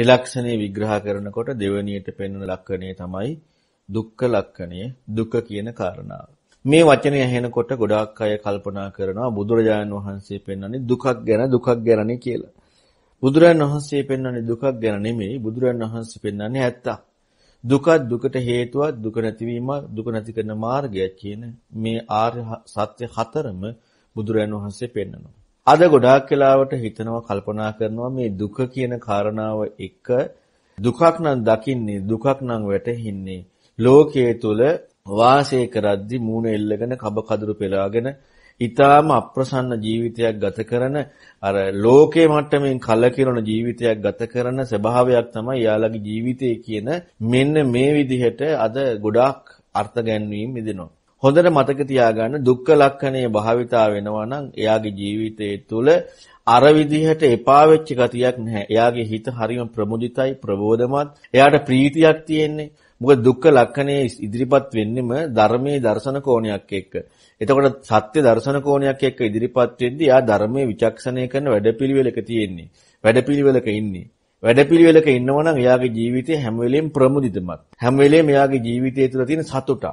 ත්‍රිලක්ෂණය විග්‍රහ කරනකොට දෙවැනියට පෙන්වන ලක්ෂණය තමයි දුක්ඛ ලක්ෂණය දුක කියන කාරණාව. මේ වචනේ ඇහෙනකොට ගොඩාක් අය කල්පනා කරනවා බුදුරජාණන් වහන්සේ පෙන්වන්නේ දුකක් ගැන දුකක් ගැනනේ කියලා. බුදුරජාණන් වහන්සේ පෙන්වන්නේ දුකක් ගැන නෙමෙයි බුදුරජාණන් වහන්සේ පෙන්වන්නේ ඇත්ත. දුක දුකට හේතුවක් දුක නැතිවීම දුක නැති කරන මාර්ගය කියන මේ ආර්ය සත්‍ය හතරම බුදුරජාණන් වහන්සේ පෙන්වනවා. අද ගොඩාක් වෙලාවට හිතනවා කල්පනා කරනවා මේ දුක කියන කාරණාව එක දුකක් නම් දකින්නේ දුකක් නම් වැටහින්නේ ලෝකයේ තුල වාසය කරද්දි මූණ එල්ලගෙන කබ කඳුරු පෙලාගෙන ඊටාම අප්‍රසන්න ජීවිතයක් ගත කරන අර ලෝකේ මට්ටමින් කලකිරන ජීවිතයක් ගත කරන ස්වභාවයක් තමයි යාළගේ ජීවිතය කියන මෙන්න මේ විදිහට අද ගොඩාක් අර්ථ ගැන්වීම් මිදෙනවා හොඳට මතක තියාගන්න දුක්ඛ ලක්ෂණය භාවිතා වෙනවා නම් එයාගේ ජීවිතයේ තුල අර විදිහට එපා වෙච්ච ගතියක් නැහැ. එයාගේ හිත හරිම ප්‍රමුදිතයි, ප්‍රබෝධමත්. එයාට ප්‍රීතියක් තියෙන්නේ. මොකද දුක්ඛ ලක්ෂණය ඉදිරිපත් වෙන්නෙම ධර්මයේ දර්ශන කෝණයක් එක්ක. එතකොට සත්‍ය දර්ශන කෝණයක් එක්ක ඉදිරිපත් වෙද්දී එයා ධර්මයේ විචක්ෂණය කරන වැඩපිළිවෙලක තියෙන්නේ. වැඩපිළිවෙලක ඉන්නේ. වැඩපිළිවෙලක ඉන්නවා නම් එයාගේ ජීවිතය හැම වෙලෙම ප්‍රමුදිතමත්. හැම වෙලෙම එයාගේ ජීවිතය තුළ තියෙන සතුටක්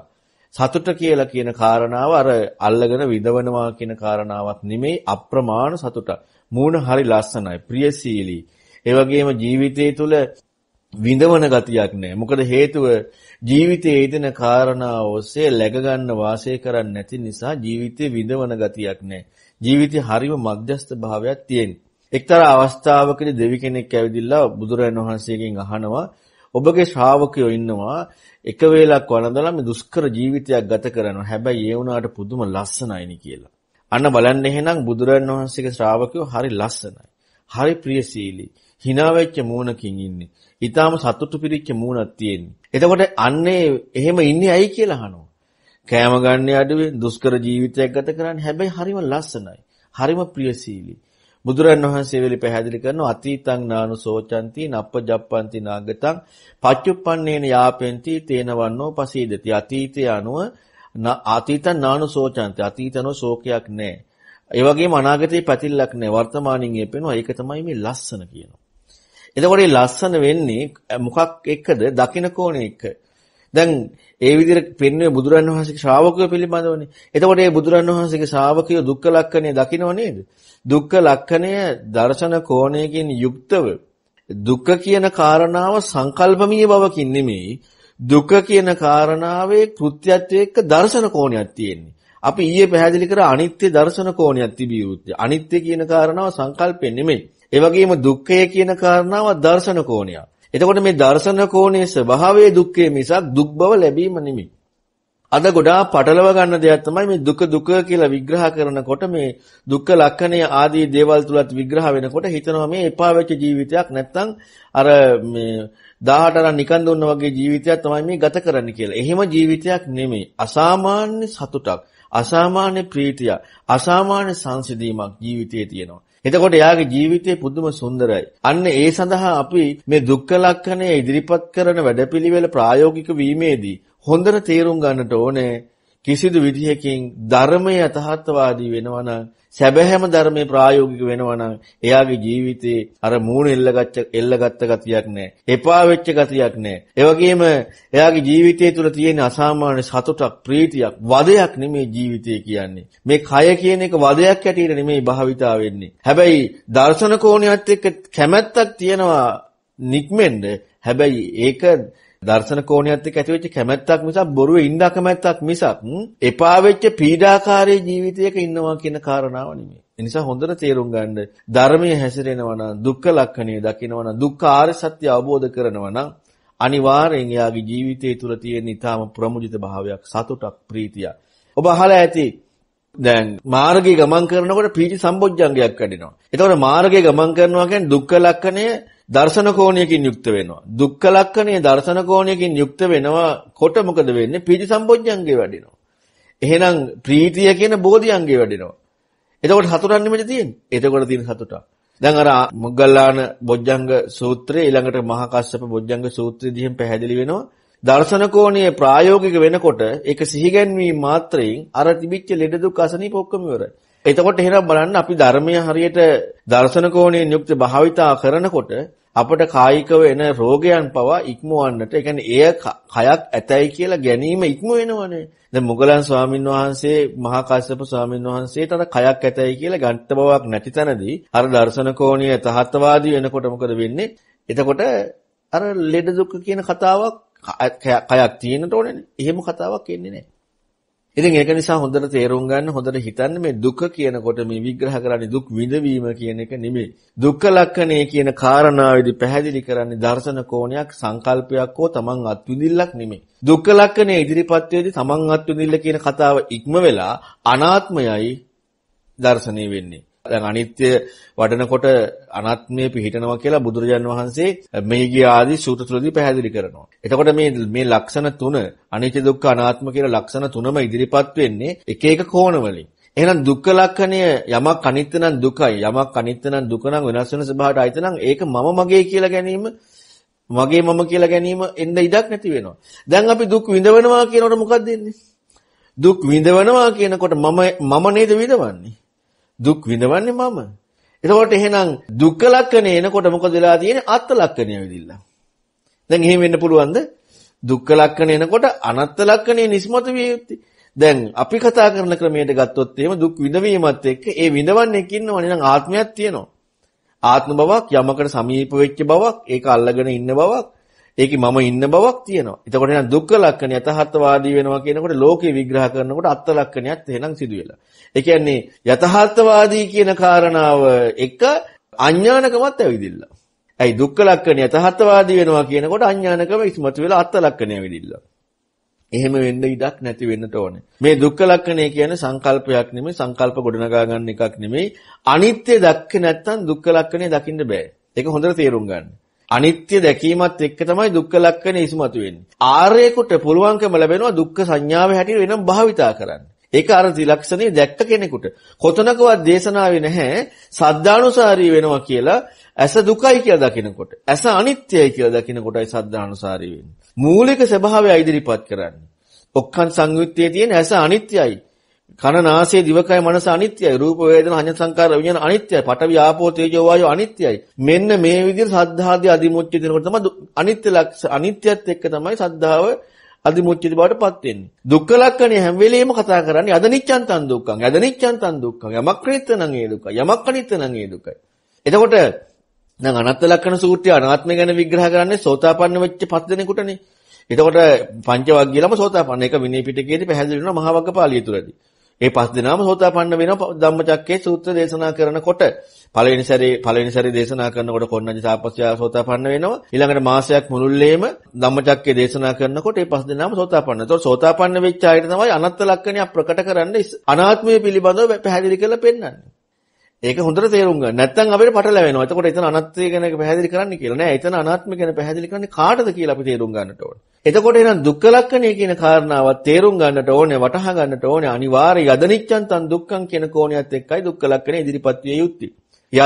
සතුට කියලා කියන කාරණාව අර අල්ලගෙන විඳවනවා කියන කාරණාවක් නෙමෙයි අප්‍රමාණ සතුට. මූණ හරි ලස්සනයි, ප්‍රියශීලී. ඒ වගේම ජීවිතයේ තුල විඳවන ගතියක් නැහැ. මොකද හේතුව ජීවිතයේ ඉදෙන කාරණා ඔස්සේ läග ගන්න වාසය කරන්නේ නැති නිසා ජීවිතේ විඳවන ගතියක් නැහැ. ජීවිතේ හරිම මධ්‍යස්ථ භාවයක් තියෙන. එක්තරා අවස්ථාවකදී දෙවි කෙනෙක් ඇවිදිලා බුදුරජාණන් වහන්සේගෙන් අහනවා ඔබගේ ශ්‍රාවකයෝ ඉන්නවා එක වේලක් වළඳලා මේ දුෂ්කර ජීවිතයක් ගත කරනවා. හැබැයි ඒ වුණාට පුදුම ලස්සනයි නේ කියලා. අන්න බලන්න එහෙනම් බුදුරන් වහන්සේගේ ශ්‍රාවකයෝ හරි ලස්සනයි. හරි ප්‍රියශීලී. hina වෙච්ච මූණකින් ඉන්නේ. ඊටාම සතුටු පිරිච්ච මූණක් තියෙන්නේ. එතකොට අන්නේ එහෙම ඉන්නේ ඇයි කියලා අහනවා. කෑම ගන්න අඩුවේ දුෂ්කර ජීවිතයක් ගත කරන්නේ හැබැයි හරිම ලස්සනයි. හරිම ප්‍රියශීලී. බුදුරන් වහන්සේ වෙලි පැහැදිලි කරනවා අතීතං නානු සෝචಂತಿ නප්පජප්පಂತಿ නාගතං පච්චුප්පන්නේන යාපෙන්ති තේනවන්නෝ පසීදති අතීතය අනුව අතීතං නානු සෝචಂತಿ අතීතනෝ ශෝකයක් නැහැ ඒ වගේම අනාගතේ පැතිල්ලක් නැහැ වර්තමානින් යපෙනවා ඒක තමයි මේ ලස්සන කියනවා එතකොට ලස්සන වෙන්නේ මොකක් එක්කද දකින කෝණේ එක්ක දැන් ඒ විදිහට පින්නේ බුදුරන් වහන්සේගේ ශ්‍රාවකයෝ පිළිබඳවනේ. එතකොට මේ බුදුරන් වහන්සේගේ ශ්‍රාවකයෝ දුක්ඛ ලක්ෂණය දකිනව නේද? දුක්ඛ ලක්ෂණය දර්ශන කෝණයකින් යුක්තව දුක්ඛ කියන කාරණාව සංකල්පමීය බවකින් නෙමෙයි දුක කියන කාරණාවේ කෘත්‍යත්වයේ එක්ක දර්ශන කෝණයක් තියෙන්නේ. අපි ඊයේ පැහැදිලි කර අනිත්‍ය දර්ශන කෝණයක් තිබිය යුත්තේ. අනිත්‍ය කියන කාරණාව සංකල්පෙ නෙමෙයි. ඒ වගේම දුක්ඛය කියන කාරණාව දර්ශන කෝණයක්. එතකොට මේ දර්ශන කෝණයේ ස්වභාවයේ දුක්ඛය මිසක් දුක් බව ලැබීම නෙමෙයි. අද ගොඩාක් පටලව ගන්න දෙයක් තමයි මේ දුක දුක කියලා විග්‍රහ කරනකොට මේ දුක්ඛ ලක්ෂණය ආදී දේවල් තුලත් විග්‍රහ වෙනකොට හිතනවා මේ එපා වෙච්ච ජීවිතයක් නැත්තම් අර මේ 18 රන් නිකන් දුන්නා වගේ ජීවිතයක් තමයි මේ ගත කරන්න කියලා. එහෙම ජීවිතයක් නෙමෙයි. අසාමාන්‍ය සතුටක්, අසාමාන්‍ය ප්‍රීතියක්, අසාමාන්‍ය සංසිඳීමක් ජීවිතයේ තියෙනවා. එතකොට එයාගේ ජීවිතේ පුදුම සුන්දරයි. අන්න ඒ සඳහා අපි මේ දුක්ඛ ලක්ෂණය ඉදිරිපත් කරන වැඩපිළිවෙල ප්‍රායෝගික වීමේදී හොඳට තේරුම් ගන්නට ඕනේ කිසිදු විදිහකින් ධර්මයේ යථාර්ථවාදී වෙනවා නම් සැබෑම ධර්මයේ ප්‍රායෝගික වෙනවා නම් එයාගේ ජීවිතේ අර මූණ එල්ලගත්ත එල්ලගත්ත ගතියක් නැහැ. එපා වෙච්ච ගතියක් නැහැ. ඒ වගේම එයාගේ ජීවිතය තුළ තියෙන අසාමාන්‍ය සතුටක්, ප්‍රීතියක්, වදයක් නෙමේ ජීවිතය කියන්නේ. මේ කය කියන එක වදයක් ඇටියෙ නෙමේ භාවිතා වෙන්නේ. හැබැයි දර්ශන කෝණයත් එක්ක කැමැත්තක් තියෙනවා නික්මෙන්න. හැබැයි ඒක දර්ශන කෝණියත් එක්ක ඇතිවෙච්ච කැමැත්තක් මිසක් බොරුවේ ඉන්න කැමැත්තක් මිසක් එපා වෙච්ච පීඩාකාරී ජීවිතයක ඉන්නවා කියන කාරණාව නෙමෙයි. ඒ නිසා හොඳට තේරුම් ගන්න ධර්මයේ හැසිරෙනවා නම් දුක්ඛ ලක්ෂණය දකිනවා නම් දුක්ඛ ආර්ය සත්‍ය අවබෝධ කරනවා නම් අනිවාර්යෙන් එයාගේ ජීවිතය තුළ තියෙන ඊටාම ප්‍රමුජිත භාවයක් සතුටක් ප්‍රීතියක්. ඔබ අහලා ඇති දැන් මාර්ගයේ ගමන් කරනකොට පීති සම්බොජ්ජංගයක් වැඩෙනවා. එතකොට මාර්ගයේ ගමන් කරනවා කියන්නේ දුක්ඛ ලක්ෂණය දර්ශන කෝණයකින් යුක්ත වෙනවා. දුක්ඛ ලක්ෂණය දර්ශන කෝණයකින් යුක්ත වෙනවා කොට මොකද වෙන්නේ? පීති සම්බොජ්ජංගේ වැඩෙනවා. එහෙනම් ප්‍රීතිය කියන බෝධියංගේ වැඩෙනවා. එතකොට සතුටක් නෙමෙයි තියෙන්නේ. එතකොට තියෙන සතුටක්. දැන් අර මොග්ගල්ලාන බොජ්ජංග සූත්‍රය ඊළඟට මහා කස්සප බොජ්ජංග සූත්‍රය දිහෙන් පැහැදිලි වෙනවා. දර්ශන කෝණයේ ප්‍රායෝගික වෙනකොට ඒක සිහිගැන්වීම මාත්‍රයෙන් අර තිබිච්ච ලෙඩ දුක් අසනීප ඔක්කොම ඉවරයි. එතකොට එහෙනම් බලන්න අපි ධර්මය හරියට දර්ශන කෝණයෙන් යුක්ත භාවිතා කරනකොට අපට කායිකව එන රෝගයන් පවා ඉක්මවන්නට ඒ කියන්නේ එය කයක් ඇතයි කියලා ගැනීම ඉක්ම වෙනවනේ. දැන් මුගලන් ස්වාමීන් වහන්සේ මහා කාශ්‍යප ස්වාමීන් වහන්සේට අර කයක් ඇතයි කියලා ගන්ට බවක් නැති තැනදී අර දර්ශන කෝණීය තහත්වාදී වෙනකොට මොකද වෙන්නේ? එතකොට අර ලෙඩ දුක කියන කතාවක් කයක් තියෙන්නට ඕනේනේ. එහෙම කතාවක් එන්නේ නැහැ. ඉතින් ඒක නිසා හොඳට තේරුම් ගන්න හොඳට හිතන්න මේ දුක කියනකොට මේ විග්‍රහ කරන්නේ දුක් විඳවීම කියන එක නෙමෙයි. දුක්ඛ ලක්ෂණය කියන කාරණාවේදී පැහැදිලි කරන්නේ දර්ශන කෝණයක් සංකල්පයක් හෝ තමන් අත්විඳිල්ලක් නෙමෙයි. දුක්ඛ ලක්ෂණය ඉදිරිපත් වෙදී තමන් අත්විඳිල්ල කියන කතාව ඉක්ම වෙලා අනාත්මයයි දර්ශනය වෙන්නේ. දැන් අනිත්‍ය වඩනකොට අනාත්මය පිහිටනවා කියලා බුදුරජාන් වහන්සේ මේගිය ආදී සූත්‍ර තුලදී පැහැදිලි කරනවා. එතකොට මේ මේ ලක්ෂණ තුන අනිත්‍ය දුක්ඛ අනාත්ම කියලා ලක්ෂණ තුනම ඉදිරිපත් වෙන්නේ එක එක කෝණවලින්. එහෙනම් දුක්ඛ ලක්ෂණය යමක් අනිත්‍ය නම් දුකයි යමක් අනිත්‍ය නම් දුක නම් වෙනස් වෙන ස්වභාවයට අයිති නම් ඒක මම මගේ කියලා ගැනීම මගේ මම කියලා ගැනීම එන්න ඉඩක් නැති වෙනවා. දැන් අපි දුක් විඳවනවා කියනකොට මොකක්ද වෙන්නේ? දුක් විඳවනවා කියනකොට මම මම නේද විඳවන්නේ? දුක් විඳවන්නේ මම. එතකොට එහෙනම් දුක්ඛ ලක්ෂණය එනකොට මොකද වෙලා තියෙන්නේ? අත්ත් ලක්ෂණය වෙදිලා. දැන් එහෙම වෙන්න පුළුවන්ද? දුක්ඛ ලක්ෂණය එනකොට අනත්ත් ලක්ෂණය නිස්මතු විය යුත්තේ. දැන් අපි කතා කරන ක්‍රමයට ගත්තොත් එහෙම දුක් විඳවීමත් එක්ක ඒ විඳවන්නේ කින්නවනේ නම් ආත්මයක් තියෙනවා. ආත්ම බවක් යමකට සමීප වෙච්ච බවක් ඒක අල්ලගෙන ඉන්න බවක් ඒකේ මම ඉන්න බවක් තියෙනවා. එතකොට එහෙනම් දුක්ඛ ලක්ෂණ යථාර්ථවාදී වෙනවා කියනකොට ලෝකේ විග්‍රහ කරනකොට අත්ත් ලක්ෂණයත් එහෙනම් සිදු වෙලා. ඒ කියන්නේ යථාර්ථවාදී කියන කාරණාව එක අඥානකමත් ඇවිදිලා. ඇයි දුක්ඛ ලක්ෂණ යථාර්ථවාදී වෙනවා කියනකොට අඥානකම ඉස්මතු වෙලා අත්ත් ලක්ෂණය වෙදිලා. එහෙම වෙන්න ඉඩක් නැති වෙන්නට ඕනේ. මේ දුක්ඛ ලක්ෂණය කියන්නේ සංකල්පයක් නෙමෙයි සංකල්ප ගොඩනගා ගන්න එකක් නෙමෙයි. අනිත්‍ය දැක්ක නැත්නම් දුක්ඛ ලක්ෂණය දකින්න බෑ. ඒක හොඳට තේරුම් ගන්න. අනිත්‍ය දැකීමත් එක්ක තමයි දුක්ඛ ලක්ෂණ ඉස්මතු වෙන්නේ. ආර්යෙකුට පුළුවන්කම ලැබෙනවා දුක්ඛ සංඥාව හැටියට වෙනම භාවිතා කරන්න. ඒක අර ත්‍රිලක්ෂණේ දැක්ක කෙනෙකුට කොතනකවත් දේශනාවේ නැහැ සද්ධානුසාරී වෙනවා කියලා ඇස දුකයි කියලා දකිනකොට ඇස අනිත්‍යයි කියලා දකිනකොටයි සද්ධානුසාරී වෙන්නේ. මූලික ස්වභාවය ඉදිරිපත් කරන්නේ. ඔක්කන් සංයුත්තේ තියෙන ඇස අනිත්‍යයි. කන නාසය දිවකය මනස අනිත්‍යයි. රූප වේදනා හඤ්ඤ සංකාර විඤ්ඤාණ අනිත්‍යයි. පඨවි ආපෝ තේජෝ වායෝ අනිත්‍යයි. මෙන්න මේ විදිහට සද්ධාදී අදිමුච්චය දෙනකොට තමයි අනිත්‍ය ලක්ෂ අනිත්‍යත් එක්ක තමයි සද්ධාව අදිමුච්චිත බවට පත් වෙන්නේ. දුක්ඛ ලක්ෂණේ හැම වෙලෙම කතා කරන්නේ අදනිච්ඡන්තං දුක්ඛං. අදනිච්ඡන්තං දුක්ඛං. යමක් නිත්‍යනං ඒ දුක්ඛයි. යමක් අනිත්‍යනං ඒ දුක්ඛයි. එතකොට දැන් අනත්ත ලක්ෂණ සූත්‍රය අනාත්මය ගැන විග්‍රහ කරන්නේ සෝතාපන්න වෙච්ච පස් දෙනෙකුටනේ. එතකොට පංච වග්ගියලම සෝතාපන්න. ඒක විනය පිටකයේදී පැහැදිලි වෙනවා මහා වග්ගපාළිය තුලදී. ඒ පස් දෙනාම සෝතාපන්න වෙනවා ධම්මචක්කයේ සූත්‍ර දේශනා කරනකොට. පළවෙනි සැරේ පළවෙනි සැරේ දේශනා කරනකොට කොණ්ණඤ්ඤ තාපස්යා සෝතාපන්න වෙනවා. ඊළඟට මාසයක් මුළුල්ලේම ධම්මචක්කයේ දේශනා කරනකොට ඒ පස් දෙනාම සෝතාපන්න. ඒතකොට සෝතාපන්න වෙච්ච අයට තමයි අනත්ත ලක්ෂණයක් ප්‍රකට කරන්න අනාත්මය පිළිබඳව පැහැදිලි කරලා පෙන්වන්නේ. ඒක හොඳට තේරුම් ගන්න. නැත්නම් අපිට පටලැවෙනවා. එතකොට එතන අනාත්මය ගැන පැහැදිලි කරන්න කියලා නෑ. එතන අනාත්ම ගැන පැහැදිලි කරන්නේ කාටද කියලා අපි තේරුම් ගන්නට ඕනේ. එතකොට එහෙනම් දුක්ඛ ලක්ෂණය කියන කාරණාව තේරුම් ගන්නට ඕනේ, වටහා ගන්නට ඕනේ. අනිවාර්ය යදනිච්ඡන් තන් දුක්ඛං කියන කෝණයත් එක්කයි දුක්ඛ ලක්ෂණය ඉදිරිපත් විය යුත්තේ.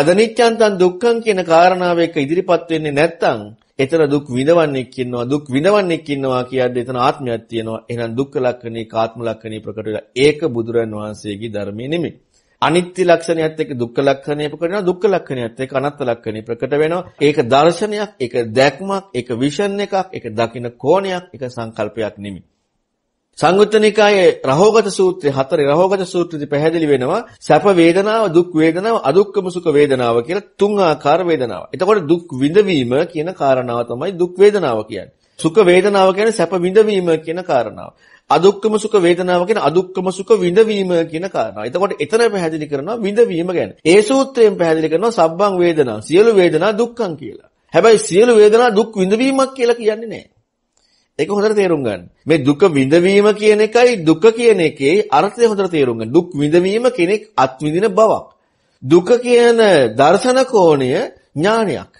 යදනිච්ඡන් තන් දුක්ඛං කියන කාරණාව එක්ක ඉදිරිපත් වෙන්නේ නැත්නම් එතන දුක් විඳවන්නෙක් ඉන්නවා දුක් විඳවන්නෙක් ඉන්නවා කියන්නේ එතන ආත්මයක් තියෙනවා එහෙනම් දුක්ඛ ලක්ෂණේ කාත්ම ලක්ෂණේ ප්‍රකට වෙලා ඒක බුදුරන් වහන්සේගේ ධර්මයේ නෙමෙයි අනිත්‍ය ලක්ෂණයත් එක්ක දුක්ඛ ලක්ෂණය ප්‍රකට වෙනවා දුක්ඛ ලක්ෂණයත් එක්ක අනාත්ම ලක්ෂණය ප්‍රකට වෙනවා ඒක දර්ශනයක් ඒක දැක්මක් ඒක විෂන් එකක් ඒක දකින්න කෝණයක් ඒක සංකල්පයක් නෙමෙයි සංයුත්තනිකායේ රහෝගත සූත්‍රයේ හතරේ රහෝගත සූත්‍රයේදී පැහැදිලි වෙනවා සැප වේදනාව දුක් වේදනාව අදුක්කම සුඛ වේදනාව කියලා තුන් ආකාර වේදනාව. එතකොට දුක් විඳවීම කියන කාරණාව තමයි දුක් වේදනාව කියන්නේ. සුඛ වේදනාව කියන්නේ සැප විඳවීම කියන කාරණාව. අදුක්කම සුඛ වේදනාව කියන අදුක්කම සුඛ විඳවීම කියන කාරණා. එතකොට එතන පැහැදිලි කරනවා විඳවීම ගැන. ඒ සූත්‍රයෙන් පැහැදිලි කරනවා සබ්බං වේදනා සියලු වේදනා දුක්ඛං කියලා. හැබැයි සියලු වේදනා දුක් විඳවීමක් කියලා කියන්නේ නැහැ. ඒක හොඳට තේරුම් ගන්න. මේ දුක විඳවීම කියන එකයි දුක කියන එකේ අර්ථය හොඳට තේරුම් ගන්න. දුක් විඳවීම කෙනෙක් අත්විඳින බවක්. දුක කියන දර්ශන කෝණය ඥානයක්.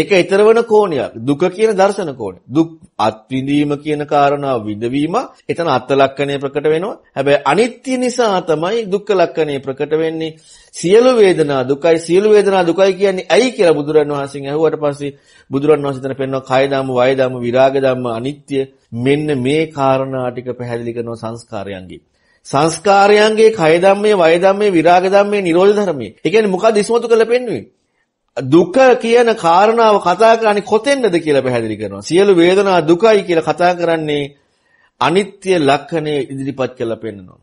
ඒක ඊතර වෙන කෝණයක්. දුක කියන දර්ශන කෝණය. දුක් අත්විඳීම කියන කාරණාව විඳවීම එතන අත් ලක්ෂණය ප්‍රකට වෙනවා. හැබැයි අනිත්‍ය නිසා තමයි දුක්ඛ ලක්ෂණය ප්‍රකට වෙන්නේ. සියලු වේදනා දුකයි සියලු වේදනා දුකයි කියන්නේ ඇයි කියලා බුදුරන් වහන්සේගෙන් අහුවට පස්සේ බුදුරන් වහන්සේ එතන පෙන්වනවා කාය ධම්ම, වාය ධම්ම, විරාග ධම්ම, අනිත්‍ය මෙන්න මේ කාරණා ටික පැහැදිලි කරනවා සංස්කාරයන්ගේ. සංස්කාරයන්ගේ කය ධම්මයේ වය ධම්මයේ විරාග ධම්මයේ නිරෝධ ධර්මයේ. ඒ කියන්නේ මොකක්ද ඉස්මතු කරලා පෙන්වන්නේ? දුක කියන කාරණාව කතා කරන්නේ කොතෙන්ද කියලා පැහැදිලි කරනවා. සියලු වේදනා දුකයි කියලා කතා කරන්නේ අනිත්‍ය ලක්ෂණය ඉදිරිපත් කරලා පෙන්නනවා.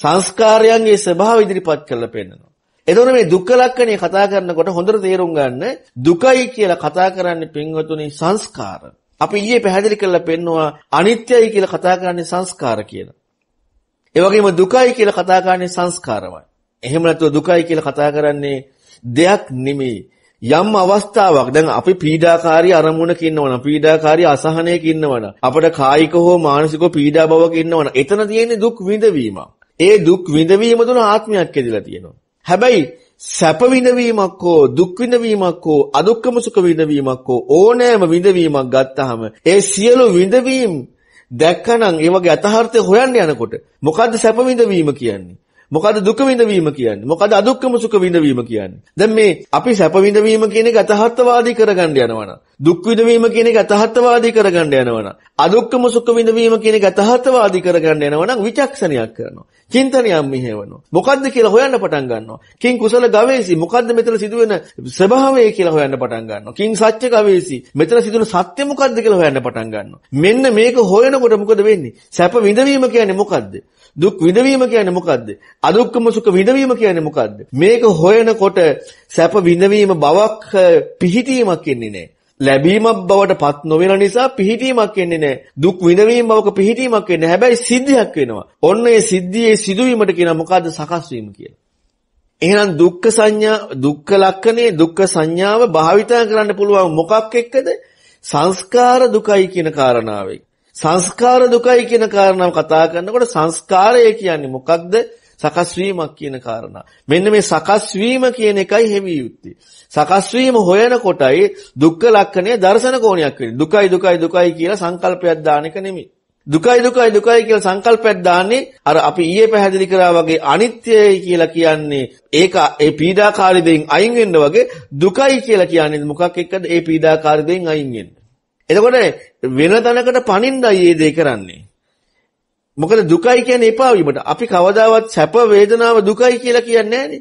සංස්කාරයන්ගේ ස්වභාව ඉදිරිපත් කරලා පෙන්නනවා. එතකොට මේ දුක්ඛ ලක්ෂණේ කතා කරනකොට හොඳට තේරුම් ගන්න දුකයි කියලා කතා කරන්නේ පින්වතුනි සංස්කාර. අපි ඊයේ පැහැදිලි කරලා පෙන්නවා අනිත්‍යයි කියලා කතා කරන්නේ සංස්කාර කියලා. ඒ වගේම දුකයි කියලා කතා කරන්නේ සංස්කාරමයි. එහෙම නැත්නම් දුකයි කියලා කතා කරන්නේ දෙයක් නෙමෙයි. යම් අවස්ථාවක් දැන් අපි පීඩාකාරී අරමුණක ඉන්නවනම් පීඩාකාරී අසහනයක ඉන්නවනම් අපිට කායික හෝ මානසික පීඩා බවක් ඉන්නවනම් එතන තියෙන්නේ දුක් විඳවීම. ඒ දුක් විඳවීම තුන ආත්මයක් ඇදලා තියෙනවා. හැබැයි සැප විඳවීමක් හෝ දුක් විඳවීමක් හෝ අදුක්කම සුඛ විඳවීමක් හෝ ඕනෑම විඳවීමක් ගත්තාම ඒ සියලු විඳවීම් දැක්කනම් ඒ වගේ අතහර්ථය හොයන්න යනකොට මොකද්ද සැප විඳවීම කියන්නේ මොකද දුක විඳවීම කියන්නේ? මොකද අදුක්කම සුඛ විඳවීම කියන්නේ? දැන් මේ අපි සැප විඳවීම කියන එක අතහත්වාදී කරගන්න යනවනම් දුක් විඳවීම කියන එක අතහත්වාදී කරගන්න යනවනම් අදුක්කම සුඛ විඳවීම කියන එක අතහත්වාදී කරගන්න යනවනම් විචක්ෂණයක් කරනවා. චින්තනයක් මෙහෙවනවා. මොකද්ද කියලා හොයන්න පටන් ගන්නවා. කින් කුසල ගවේෂි මොකද්ද මෙතන සිදුවෙන ස්වභාවය කියලා හොයන්න පටන් ගන්නවා. කින් සත්‍ය ගවේෂි මෙතන සිදුවෙන සත්‍ය මොකද්ද කියලා හොයන්න පටන් ගන්නවා. මෙන්න මේක හොයනකොට මොකද වෙන්නේ? සැප විඳවීම කියන්නේ මොකද්ද? දුක් විඳවීම කියන්නේ මොකද්ද? අදුක්කම සුඛ විඳවීම කියන්නේ මොකද්ද? මේක හොයනකොට සැප විඳවීම බවක් පිහිටීමක් එන්නේ නැහැ. ලැබීමක් බවට පත් නොවන නිසා පිහිටීමක් එන්නේ නැහැ. දුක් විඳවීම බවක පිහිටීමක් එන්නේ. හැබැයි සිද්ධියක් වෙනවා. ඔන්න ඒ සිද්ධියේ සිදුවීමට කියන මොකද්ද සකස් වීම කියලා. එහෙනම් දුක්ඛ සංඥා දුක්ඛ ලක්ෂණේ දුක්ඛ සංඥාව භාවිතා කරන්න පුළුවන් මොකක් එක්කද? සංස්කාර දුකයි කියන කාරණාවෙන්. සංස්කාර දුකයි කියන කාරණාව කතා කරනකොට සංස්කාරය කියන්නේ මොකක්ද? සකස් වීමක් කියන කාරණා. මෙන්න මේ සකස් වීම කියන එකයි හෙවිය යුත්තේ. සකස් වීම හොයනකොටයි දුක්ඛ ලක්ෂණය දර්ශන කෝණයක් වෙන්නේ. දුකයි දුකයි දුකයි කියලා සංකල්පයක් දාන එක නෙමෙයි. දුකයි දුකයි දුකයි කියලා සංකල්පයක් දාන්නේ අර අපි ඊයේ පැහැදිලි කරා වගේ අනිත්‍යයි කියලා කියන්නේ ඒක ඒ පීඩාකාරී දෙයින් අයින් වෙන්න වගේ දුකයි කියලා කියන්නේ මොකක් එක්කද ඒ පීඩාකාරී දෙයින් අයින් වෙන්න. එතකොට වෙන තැනකට පණින්නයි මේ දේ කරන්නේ. මොකද දුකයි කියන්නේ එපා වීමට. අපි කවදාවත් සැප වේදනාව දුකයි කියලා කියන්නේ නැහැ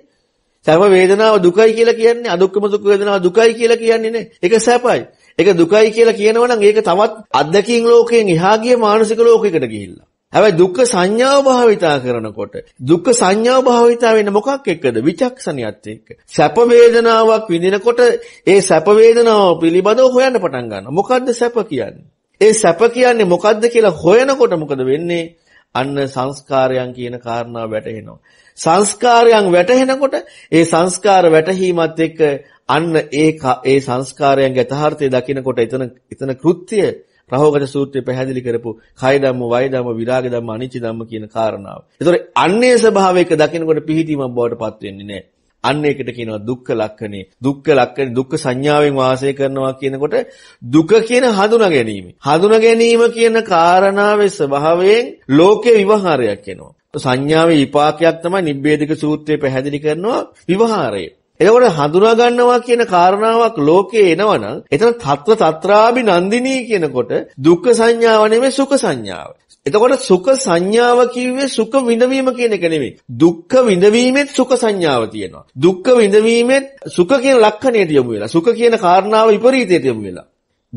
සැප වේදනාව දුකයි කියලා කියන්නේ අදුක්කම සුඛ වේදනාව දුකයි කියලා කියන්නේ නැහැ. ඒක සැපයි. ඒක දුකයි කියලා කියනවනම් ඒක තවත් අද්දකීන් ලෝකයෙන් එහා ගිය මානසික ලෝකයකට ගිහිල්ලා. හැබැයි දුක සංඥාව භාවිතා කරනකොට දුක සංඥාව භාවිතා වෙන්නේ මොකක් එක්කද? විචක්ෂණියත් එක්ක. සැප වේදනාවක් විඳිනකොට ඒ සැප වේදනාව පිළිබඳව හොයන්න පටන් ගන්නවා. මොකද්ද සැප කියන්නේ? ඒ සැප කියන්නේ මොකද්ද කියලා හොයනකොට මොකද වෙන්නේ? අන්න සංස්කාරයන් කියන කාරණාව වැටහෙනවා. සංස්කාරයන් වැටහෙනකොට ඒ සංස්කාර වැටහීමත් එක්ක අන්න ඒ ඒ සංස්කාරයන් යථාර්ථය දකිනකොට එතන එතන කෘත්‍යය රහෝගත සූත්‍රය පැහැදිලි කරපු කය ධම්ම, වය ධම්ම, විරාග ධම්ම, අනිච්ච ධම්ම කියන කාරණාව. ඒතොර අන්නේ ස්වභාවයක දකිනකොට පිහිටීමක් බවට පත් වෙන්නේ නැහැ. අන්න ඒකට කියනවා දුක්ඛ ලක්ෂණේ. දුක්ඛ ලක්ෂණ දුක්ඛ සංඥාවෙන් වාසය කරනවා කියනකොට දුක කියන හඳුනා ගැනීම. හඳුනා ගැනීම කියන කාරණාවේ ස්වභාවයෙන් ලෝකේ විවහාරයක් එනවා. සංඥාවේ විපාකයක් තමයි නිබ්බේධික සූත්‍රය පැහැදිලි කරනවා විවහාරය. එතකොට හඳුනා ගන්නවා කියන කාරණාවක් ලෝකේ එනවනම් එතන తත්‍ර తත්‍රාභි නන්දිනී කියනකොට දුක්ඛ සංඥාව නෙමෙයි සුඛ සංඥාව. එතකොට සුඛ සංඥාව කිව්වේ සුඛ විඳවීම කියන එක නෙමෙයි. දුක්ඛ විඳවීමෙත් සුඛ සංඥාව තියෙනවා. දුක්ඛ විඳවීමෙත් සුඛ කියන ලක්ෂණයට යොමු වෙලා. සුඛ කියන කාරණාව විපරීතයට යොමු වෙලා.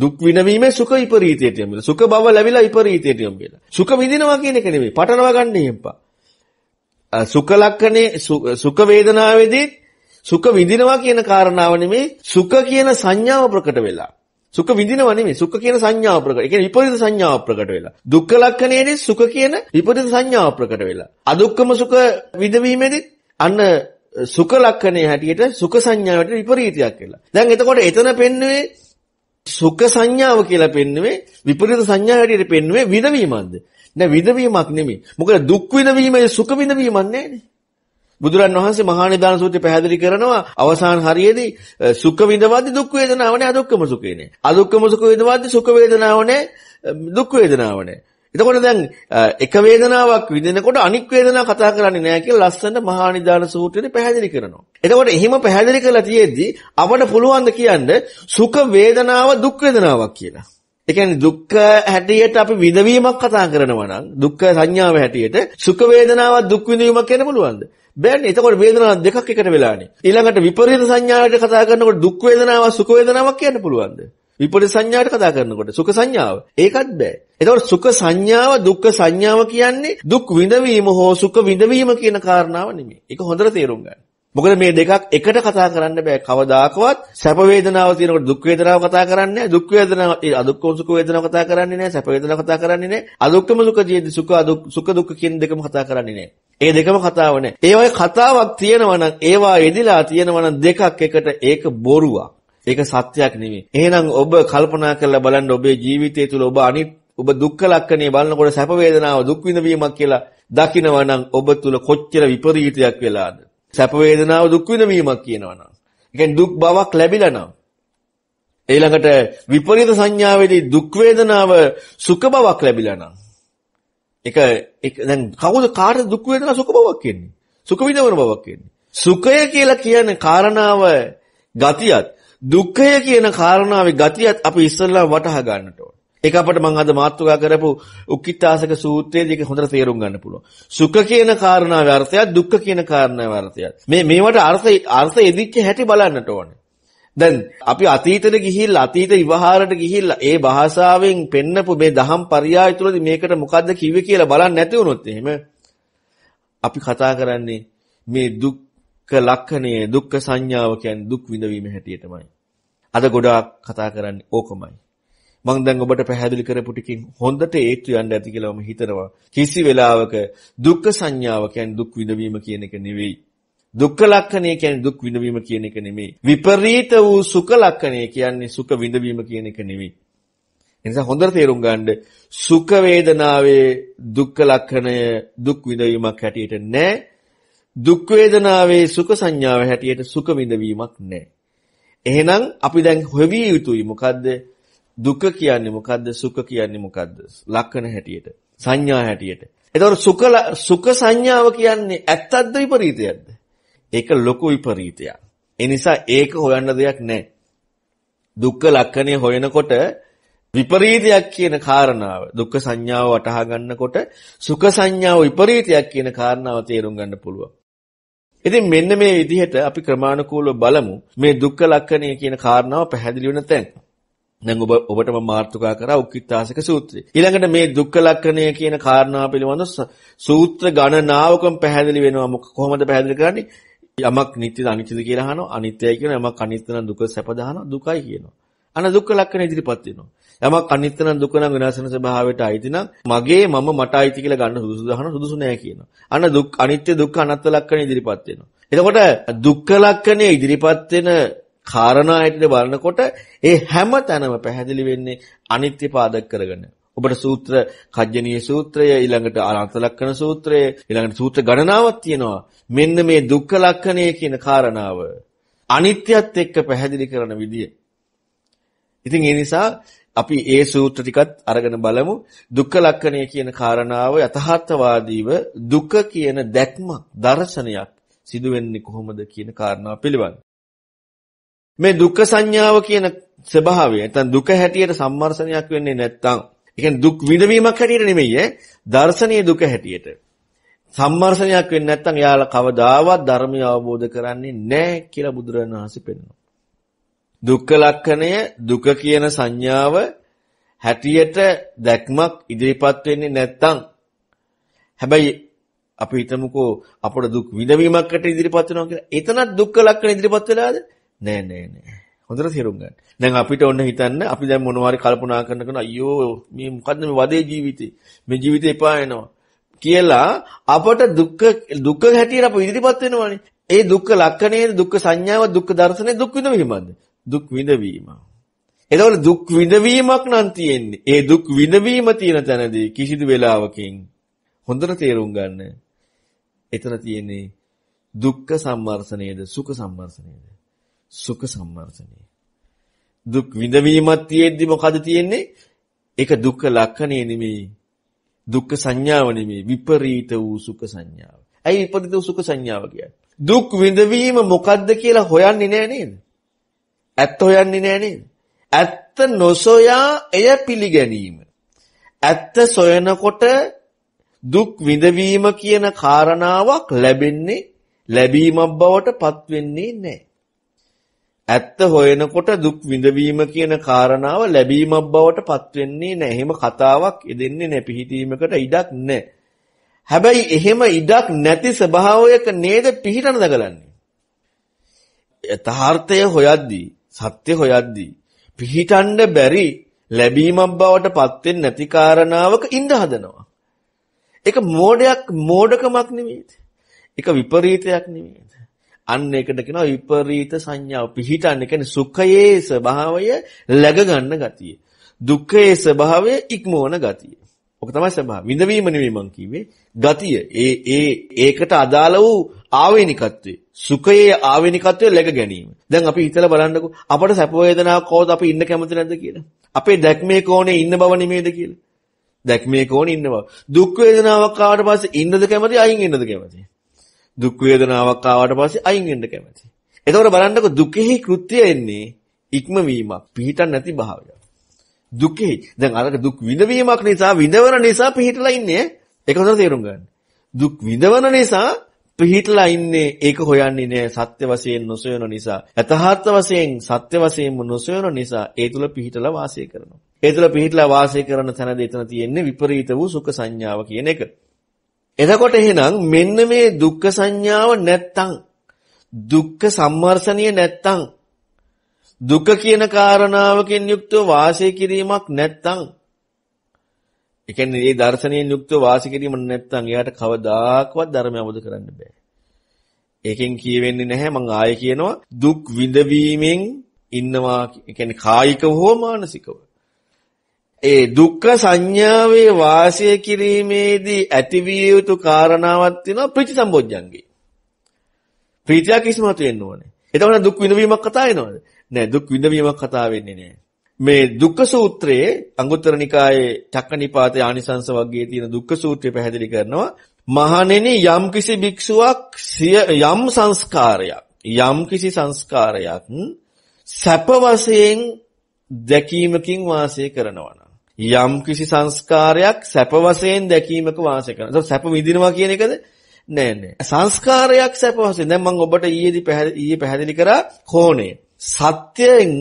දුක් විඳවීමේ සුඛ විපරීතයට යොමු වෙලා. සුඛ බව ලැබිලා විපරීතයට යොමු වෙලා. සුඛ විඳිනවා කියන එක නෙමෙයි. පටලවා ගන්න එපා. සුඛ ලක්ෂණේ සුඛ වේදනාවේදී සුඛ විඳිනවා කියන කාරණාව නෙමේ සුඛ කියන සංඥාව ප්‍රකට වෙලා. සුඛ විඳිනව නෙමෙයි සුඛ කියන සංඥාව ප්‍රකට. ඒ කියන්නේ විපරිත සංඥාව ප්‍රකට වෙලා. දුක්ඛ ලක්ෂණයේදී සුඛ කියන විපරිත සංඥාව ප්‍රකට වෙලා. අදුක්කම සුඛ විඳවීමේදී අන්න සුඛ ලක්ෂණයේ හැටියට සුඛ සංඥාවට විපරීතයක් වෙලා. දැන් එතකොට එතන පෙන්න්නේ සුඛ සංඥාව කියලා පෙන්න්නේ විපරිත සංඥා හැටියට පෙන්න්නේ විඳවීමක්ද? නෑ විඳවීමක් නෙමෙයි. මොකද දුක් විඳවීමේ සුඛ විඳවීමක් නෑනේ. බුදුරන් වහන්සේ මහා නිදාන සූත්‍රය පැහැදිලි කරනවා අවසාන හරියේදී සුඛ විඳවද්දි දුක් වේදනාව නේ අදුක්කම සුඛේනේ. අදුක්කම සුඛ විඳවද්දි සුඛ වේදනාව නේ දුක් වේදනාව නේ. එතකොට දැන් එක වේදනාවක් විඳිනකොට අනික් වේදනාවක් කතා කරන්නේ නැහැ කියලා ලස්සන මහා නිදාන සූත්‍රයේ පැහැදිලි කරනවා. එතකොට එහෙම පැහැදිලි කරලා තියෙද්දි අපට පුළුවන් ද කියන්නේ සුඛ වේදනාව දුක් වේදනාවක් කියලා. ඒ කියන්නේ දුක්ඛ හැටියට අපි විඳවීමක් කතා කරනවා නම් දුක්ඛ සංඥාව හැටියට සුඛ වේදනාවක් දුක් විඳවීමක් කියන්න පුළුවන්ද? බෑනේ. එතකොට වේදනා දෙකක් එකට වෙලානේ. ඊළඟට විපරීත සංඥාවට කතා කරනකොට දුක් වේදනාව සුඛ වේදනාවක් කියන්න පුළුවන්ද? විපරීත සංඥාවට කතා කරනකොට සුඛ සංඥාව. ඒකත් බෑ. එතකොට සුඛ සංඥාව දුක්ඛ සංඥාව කියන්නේ දුක් විඳවීම හෝ සුඛ විඳවීම කියන කාරණාව නෙමෙයි. ඒක හොඳට තේරුම් ගන්න. මොකද මේ දෙකක් එකට කතා කරන්න බෑ කවදාකවත් සැප වේදනාව තියෙනකොට දුක් වේදනාව කතා කරන්නේ නෑ දුක් වේදනාව අදුක්කම සුඛ වේදනාව කතා කරන්නේ නෑ සැප වේදනාව කතා කරන්නේ නෑ අදුක්කම සුඛ ජීදි සුඛ අදුක් සුඛ දුක්ඛ කියන දෙකම කතා කරන්නේ නෑ ඒ දෙකම කතාව නෑ. ඒ වගේ කතාවක් තියෙනවා නම් ඒවා එදිලා තියෙනවා නම් දෙකක් එකට ඒක බොරුවක්. ඒක සත්‍යයක් නෙමෙයි. එහෙනම් ඔබ කල්පනා කරලා බලන්න ඔබේ ජීවිතය තුළ ඔබ අනිත් ඔබ දුක්ඛ ලක්ෂණේ බලනකොට සැප වේදනාව දුක් විඳවීමක් කියලා දකිනවා නම් ඔබ තුල කොච්චර විපරීතයක් වෙලාද සැප වේදනාව දුක් විඳවීමක් කියනවා නම් ඒ කියන්නේ දුක් බවක් ලැබිලා නම් ඊළඟට විපරීත සංඥාවේදී දුක් වේදනාව සුඛ බවක් ලැබිලා නම් ඒක ඒක දැන් කවුද කාටද දුක් වේදනා සුඛ බවක් කියන්නේ? සුඛ විඳවන බවක් කියන්නේ. සුඛය කියලා කියන කාරණාව ගතියත් දුක්ඛය කියන කාරණාවේ ගතියත් අපි ඉස්සෙල්ලා වටහා ගන්නට ඕන. ඒක අපිට මම අද මාතෘකා කරපු උක්කිතාසක සූත්‍රයේදී ඒක හොඳට තේරුම් ගන්න පුළුවන්. සුඛ කියන කාරණාවේ අර්ථයත් දුක්ඛ කියන කාරණාවේ අර්ථයත්. මේ මේවට අර්ථ අර්ථ එදිච්ච හැටි බලන්නට ඕනේ. දැන් අපි අතීතෙට ගිහිල්ලා අතීත විවහාරයට ගිහිල්ලා ඒ භාෂාවෙන් පෙන්නපු මේ දහම් පරයය තුලදී මේකට මොකද්ද කිව්වේ කියලා බලන්න නැති වුණොත් එහෙම අපි කතා කරන්නේ මේ දුක්ඛ ලක්ෂණය දුක්ඛ සංඥාව කියන්නේ දුක් විඳවීම හැටියටමයි. අද ගොඩාක් කතා කරන්නේ ඕකමයි. මම දැන් ඔබට පැහැදිලි කරපු ටිකින් හොඳට ඒත්තු යන්න ඇති කියලා මම හිතනවා. කිසි වෙලාවක දුක්ඛ සංඥාව කියන්නේ දුක් විඳවීම කියන එක නෙවෙයි. දුක්ඛ ලක්ෂණය කියන්නේ දුක් විඳවීම කියන එක නෙමෙයි. විපරීත වූ සුඛ ලක්ෂණය කියන්නේ සුඛ විඳවීම කියන එක නෙමෙයි. ඒ නිසා හොඳට තේරුම් ගන්න සුඛ වේදනාවේ දුක්ඛ ලක්ෂණය දුක් විඳවීමක් හැටියට නැහැ. දුක් වේදනාවේ සුඛ සංඥාව හැටියට සුඛ විඳවීමක් නැහැ. එහෙනම් අපි දැන් හොවිය යුතුයි මොකද්ද? දුක කියන්නේ මොකද්ද? සුඛ කියන්නේ මොකද්ද? ලක්ෂණ හැටියට, සංඥා හැටියට. එතකොට සුඛ සුඛ සංඥාව කියන්නේ ඇත්තක්ද විපරීතයක්ද? ඒක ලොකු විපරීතයක්. ඒ නිසා ඒක හොයන්න දෙයක් නැහැ. දුක්ඛ ලක්ෂණය හොයනකොට විපරීතයක් කියන කාරණාව දුක්ඛ සංඥාව වටහා ගන්නකොට සුඛ සංඥාව විපරීතයක් කියන කාරණාව තේරුම් ගන්න පුළුවන්. ඉතින් මෙන්න මේ විදිහට අපි ක්‍රමානුකූලව බලමු මේ දුක්ඛ ලක්ෂණය කියන කාරණාව පැහැදිලි වෙන තැන. දැන් ඔබ ඔබට මම මාතෘකා කරා උක්කිට්ඨාසක සූත්‍රය. ඊළඟට මේ දුක්ඛ ලක්ෂණය කියන කාරණාව පිළිබඳ සූත්‍ර ගණනාවකම පැහැදිලි වෙනවා. කොහොමද පැහැදිලි කරන්නේ? යමක් නිත්‍යද අනිත්‍යද කියලා අහනවා. අනිත්‍යයි කියනවා. යමක් අනිත්‍ය නම් දුක සැප දහනවා. දුකයි කියනවා. අන දුක්ඛ ලක්ෂණ ඉදිරිපත් වෙනවා. යමක් අනිත්‍ය නම් දුක නම් විනාශ වෙන ස්වභාවයට අයිති නම් මගේ මම මට අයිති කියලා ගන්න සුදුසු දහන සුදුසු නෑ කියනවා. අන දුක් අනිත්‍ය දුක්ඛ අනාත්ම ලක්ෂණ ඉදිරිපත් වෙනවා. එතකොට දුක්ඛ ලක්ෂණය ඉදිරිපත් වෙන කාරණා හිටිට බලනකොට ඒ හැම තැනම පැහැදිලි වෙන්නේ අනිත්‍ය පාදක කරගෙන. ඔබට සූත්‍ර කජ්ජනීය සූත්‍රය ඊළඟට අනන්ත ලක්ෂණ සූත්‍රය ඊළඟට සූත්‍ර ගණනාවක් තියෙනවා මෙන්න මේ දුක්ඛ ලක්ෂණය කියන කාරණාව අනිත්‍යත් එක්ක පැහැදිලි කරන විදිය. ඉතින් ඒ නිසා අපි ඒ සූත්‍ර ටිකත් අරගෙන බලමු දුක්ඛ ලක්ෂණය කියන කාරණාව යථාර්ථවාදීව දුක කියන දැක්මක් දර්ශනයක් සිදු වෙන්නේ කොහොමද කියන කාරණාව පිළිබඳ මේ දුක්ඛ සංඥාව කියන ස්වභාවය නැත්නම් දුක හැටියට සම්මර්සණයක් වෙන්නේ නැත්නම් කියන්නේ දුක් විඳවීමක් හැටියට නෙමෙයි ඈ. දර්ශනීය දුක හැටියට. සම්මර්ෂණයක් වෙන්නේ නැත්නම් එයාලා කවදාවත් ධර්මය අවබෝධ කරන්නේ නැහැ කියලා බුදුරජාණන් වහන්සේ පෙන්වනවා. දුක්ඛ ලක්ෂණය දුක කියන සංඥාව හැටියට දැක්මක් ඉදිරිපත් වෙන්නේ නැත්නම් හැබැයි අපි හිතමුකෝ අපට දුක් විඳවීමකට ඉදිරිපත් වෙනවා කියලා. එතනත් දුක්ඛ ලක්ෂණ ඉදිරිපත් වෙලාද? නෑ නෑ නෑ. හොඳට තේරුම් ගන්න. දැන් අපිට ඔන්න හිතන්න අපි දැන් මොනවාරි කල්පනා කරනකන අයියෝ මේ මොකද්ද මේ වදේ ජීවිතේ? මේ ජීවිතේ එපා වෙනවා කියලා අපට දුක් දුක හැටියට අප ඉදිරිපත් වෙනවානේ. ඒ දුක් ලක්ෂණයේ දුක් සංඥාව දුක් දර්ශනේ දුක් විඳවීමක්ද? දුක් විඳවීම. එතකොට දුක් විඳවීමක් නම් තියෙන්නේ. ඒ දුක් විඳවීම තියෙන තැනදී කිසිදු වෙලාවකින් හොඳට තේරුම් ගන්න. එතන තියෙන්නේ දුක්ඛ සම්මර්සණයේද සුඛ සම්මර්සණයේද? සුඛ සම්මර්ෂණය. දුක් විඳවීමක් තියෙද්දි මොකද තියෙන්නේ? ඒක දුක්ඛ ලක්ෂණය නෙමෙයි. දුක්ඛ සංඥාව නෙමෙයි විපරීත වූ සුඛ සංඥාව. ඇයි විපරීත වූ සුඛ සංඥාව කියන්නේ? දුක් විඳවීම මොකද්ද කියලා හොයන්නේ නෑ නේද? ඇත්ත හොයන්නේ නෑ නේද? ඇත්ත නොසොයා එය පිළිගැනීම. ඇත්ත සොයනකොට දුක් විඳවීම කියන කාරණාවක් ලැබෙන්නේ ලැබීමක් බවට පත් වෙන්නේ නැහැ. ඇත්ත හොයනකොට දුක් විඳවීම කියන කාරණාව ලැබීමක් බවට පත් වෙන්නේ නැහැ. එහෙම කතාවක් එදෙන්නේ නැහැ. පිහිටීමකට ඉඩක් නැහැ. හැබැයි එහෙම ඉඩක් නැති ස්වභාවයක නේද පිහිටන දගලන්නේ. යථාර්ථය හොයද්දී, සත්‍ය හොයද්දී පිහිටන්න බැරි ලැබීමක් බවට පත් වෙන්නේ නැති කාරණාවක ඉඳ හදනවා. ඒක මෝඩයක් මෝඩකමක් නෙමෙයි. ඒක විපරීතයක් නෙමෙයි. අන්න ඒකට කියනවා විපරීත සංඥාව. පිහිටන්නේ කියන්නේ සුඛයේ ස්වභාවය läග ගන්න ගතිය. දුක්ඛයේ ස්වභාවය ඉක්මවන ගතිය. ඔක තමයි ස්වභාව. විඳවීම නෙමෙයි මං කිව්වේ. ගතිය. ඒ ඒ ඒකට අදාළ වූ ආවේනිකත්වය. සුඛයේ ආවේනිකත්වය läග ගැනීම. දැන් අපි හිතලා බලන්නකෝ අපට සැප වේදනාවක් කවද අපි ඉන්න කැමති නැද්ද කියලා. අපේ දැක්මේ කෝණේ ඉන්න බව නෙමෙයිද කියලා. දැක්මේ කෝණේ ඉන්න බව. දුක් වේදනාවක් ආවට පස්සේ ඉන්නද කැමති අයින් ඉන්නද කැමති? දුක් වේදනාවක් ආවට පස්සේ අයින් වෙන්න කැමති. එතකොට බලන්නකො දුකෙහි කෘත්‍යය එන්නේ ඉක්මවීමක්, පිහිටන් නැති භාවයක්. දුකෙහි දැන් අර දුක් විඳවීමක් නිසා විඳවන නිසා පිහිටලා ඉන්නේ. ඒක හොඳට තේරුම් ගන්න. දුක් විඳවන නිසා පිහිටලා ඉන්නේ ඒක හොයන්නේ නෑ සත්‍ය වශයෙන් නොසොයන නිසා. යථාර්ථ වශයෙන් සත්‍ය වශයෙන්ම නොසොයන නිසා ඒ තුල පිහිටලා වාසය කරනවා. ඒ තුල පිහිටලා වාසය කරන තැනදී එතන තියෙන්නේ විපරීත වූ සුඛ සංඥාව කියන එක. එතකොට එහෙනම් මෙන්න මේ දුක්ඛ සංඥාව නැත්තම් දුක්ඛ සම්මර්ෂණිය නැත්තම් දුක කියන කාරණාවකින් යුක්තව වාසය කිරීමක් නැත්තම් ඒ කියන්නේ මේ දර්ශනයෙන් යුක්තව වාසය කිරීම නැත්තම් එයාට කවදාකවත් ධර්මය අවබෝධ කරන්න බෑ. ඒකෙන් කියවෙන්නේ නැහැ මං ආයෙ කියනවා දුක් විඳවීමෙන් ඉන්නවා ඒ කියන්නේ කායිකව හෝ මානසිකව. ඒ දුක්ඛ සංඥාවේ වාසය කිරීමේදී ඇතිවිය යුතු කාරණාවක් තියෙනවා ප්‍රතිසම්බොජ්ජංගේ. ප්‍රීතියක් ඉස්මතු වෙන්න ඕනේ. එතකොට දුක් විඳවීමක් කතා වෙනවද? නෑ දුක් විඳවීමක් කතා වෙන්නේ නෑ. මේ දුක්ඛ සූත්‍රයේ අංගුත්තර නිකායේ චක්කනිපාත ආනිසංස වර්ගයේ තියෙන දුක්ඛ සූත්‍රය පැහැදිලි කරනවා මහණෙනි යම් කිසි භික්ෂුවක් යම් සංස්කාරයක් යම් කිසි සංස්කාරයක් සැප වශයෙන් දැකීමකින් වාසය කරනවා යම් කිසි සංස්කාරයක් සැප වශයෙන් දැකීමක වාසය කරනවා. ඒක සැප විඳිනවා කියන එකද? නෑ නෑ. සංස්කාරයක් සැප වශයෙන්. දැන් මම ඔබට ඊයේදී ඊයේ පැහැදිලි කරා කෝණය. සත්‍යයෙන්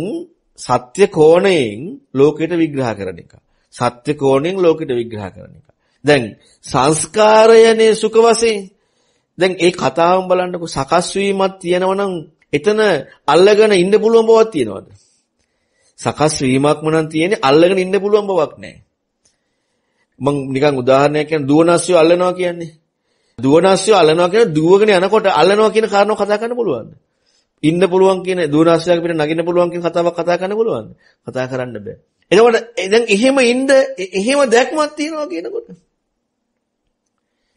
සත්‍ය කෝණයෙන් ලෝකෙට විග්‍රහ කරන එක. සත්‍ය කෝණයෙන් ලෝකෙට විග්‍රහ කරන එක. දැන් සංස්කාරයනේ සුඛ වශයෙන්. දැන් ඒ කතාවම බලන්නකො සකස් වීමක් තියෙනවනම් එතන අල්ලගෙන ඉන්න පුළුවන් බවක් තියනවද? සකස් වීමක්ම නම් තියෙන්නේ අල්ලගෙන ඉන්න පුළුවන් බවක් නැහැ. මම නිකන් උදාහරණයක් කියන දුවනස්සෝ අල්ලනවා කියන්නේ. දුවනස්සෝ අල්ලනවා කියන දුවගෙන යනකොට අල්ලනවා කියන කාරණාව කතා කරන්න පුළුවන්. ඉන්න පුළුවන් කියන දුවනස්සෝගේ පිට නගින්න පුළුවන් කියන කතාවක් කතා කරන්න පුළුවන්. කතා කරන්න බෑ. එතකොට දැන් එහෙම ඉන්න එහෙම දැක්මක් තියනවා කියනකොට.